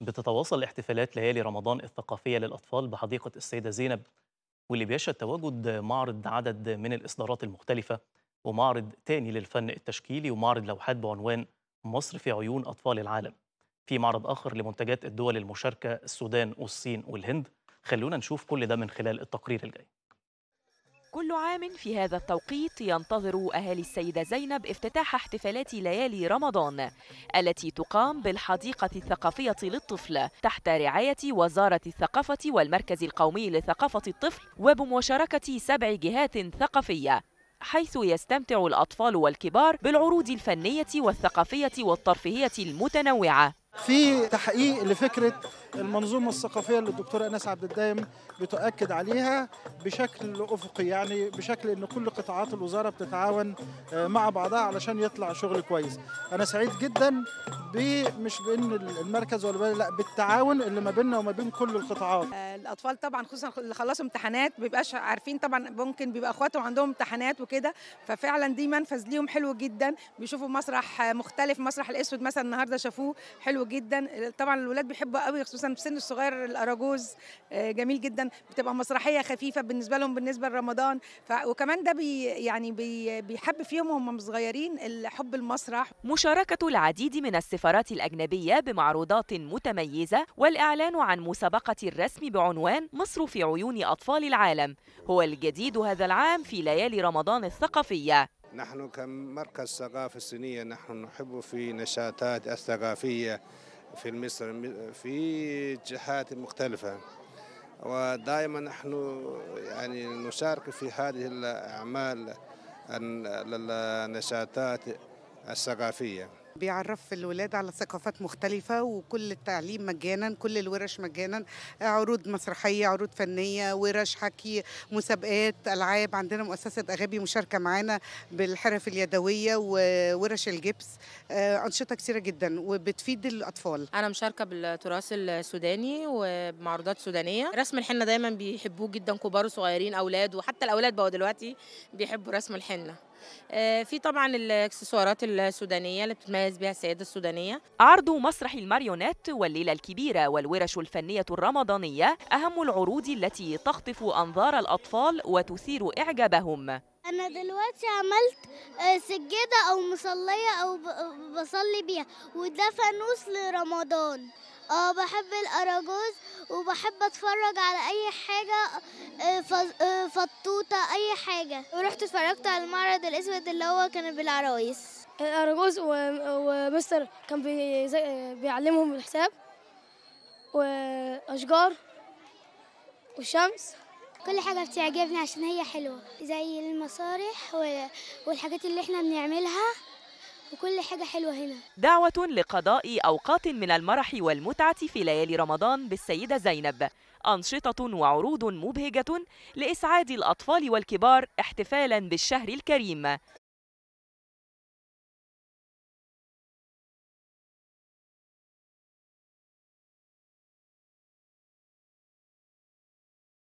بتتواصل احتفالات ليالي رمضان الثقافية للأطفال بحديقة السيدة زينب واللي بيشهد تواجد معرض عدد من الإصدارات المختلفة ومعرض تاني للفن التشكيلي ومعرض لوحات بعنوان مصر في عيون أطفال العالم في معرض آخر لمنتجات الدول المشاركة السودان والصين والهند خلونا نشوف كل ده من خلال التقرير الجاي كل عام في هذا التوقيت ينتظر أهالي السيدة زينب افتتاح احتفالات ليالي رمضان التي تقام بالحديقة الثقافية للطفل تحت رعاية وزارة الثقافة والمركز القومي لثقافة الطفل وبمشاركة سبع جهات ثقافية حيث يستمتع الأطفال والكبار بالعروض الفنية والثقافية والترفيهية المتنوعة في تحقيق لفكرة المنظومه الثقافيه اللي الدكتوره انس عبد الدايم بتؤكد عليها بشكل افقي يعني بشكل ان كل قطاعات الوزاره بتتعاون آه، مع بعضها علشان يطلع شغل كويس انا سعيد جدا مش بان المركز ولا لا بالتعاون اللي ما بيننا وما بين كل القطاعات آه، الاطفال طبعا خصوصا اللي خلصوا امتحانات بيبقاش عارفين طبعا ممكن بيبقى اخواتهم عندهم امتحانات وكده ففعلا دي منفذ ليهم حلو جدا بيشوفوا مسرح مختلف مسرح الاسود مثلا النهارده شافوه حلو جدا طبعا الولاد بيحبوا قوي خصوصا خصوصا في سن الصغير الاراجوز آه، جميل جدا بتبقى مسرحيه خفيفه بالنسبه لهم بالنسبه لرمضان وكمان ده بي يعني بي بيحب فيهم وهم صغيرين حب المسرح مشاركه العديد من السفارات الاجنبيه بمعروضات متميزه والاعلان عن مسابقه الرسم بعنوان مصر في عيون اطفال العالم هو الجديد هذا العام في ليالي رمضان الثقافيه نحن كمركز ثقافة صينية نحن نحب في نشاطات الثقافية في مصر في جهات مختلفة ودائما نحن يعني نشارك في هذه الأعمال النشاطات الثقافية بيعرف الولاد على ثقافات مختلفة وكل التعليم مجانا كل الورش مجانا عروض مسرحية عروض فنية ورش حكي مسابقات ألعاب عندنا مؤسسة أغابي مشاركة معانا بالحرف اليدوية وورش الجبس آه، أنشطة كثيرة جدا وبتفيد الأطفال أنا مشاركة بالتراث السوداني ومعروضات سودانية رسم الحنة دايما بيحبوه جدا كبار وصغيرين أولاد وحتى الأولاد بقوا دلوقتي بيحبوا رسم الحنة آه، في طبعا الاكسسوارات السودانيه اللي بتتميز بها السيده السودانيه عرض مسرح الماريونات والليله الكبيره والورش الفنيه الرمضانيه اهم العروض التي تخطف انظار الاطفال وتثير اعجابهم أنا دلوقتي عملت آه، سجادة أو مصلية أو بصلي بيها وده فانوس لرمضان اه بحب الاراجوز وبحب اتفرج على اي حاجه آه، آه، فطوطه اي حاجه ورحت اتفرجت على المعرض الاسود اللي هو كان بالعرايس الاراجوز ومستر كان بيعلمهم الحساب واشجار والشمس كل حاجة بتعجبني عشان هي حلوة زي المسارح والحاجات اللي احنا بنعملها وكل حاجة حلوة هنا دعوة لقضاء أوقات من المرح والمتعة في ليالي رمضان بالسيدة زينب أنشطة وعروض مبهجة لإسعاد الأطفال والكبار احتفالا بالشهر الكريم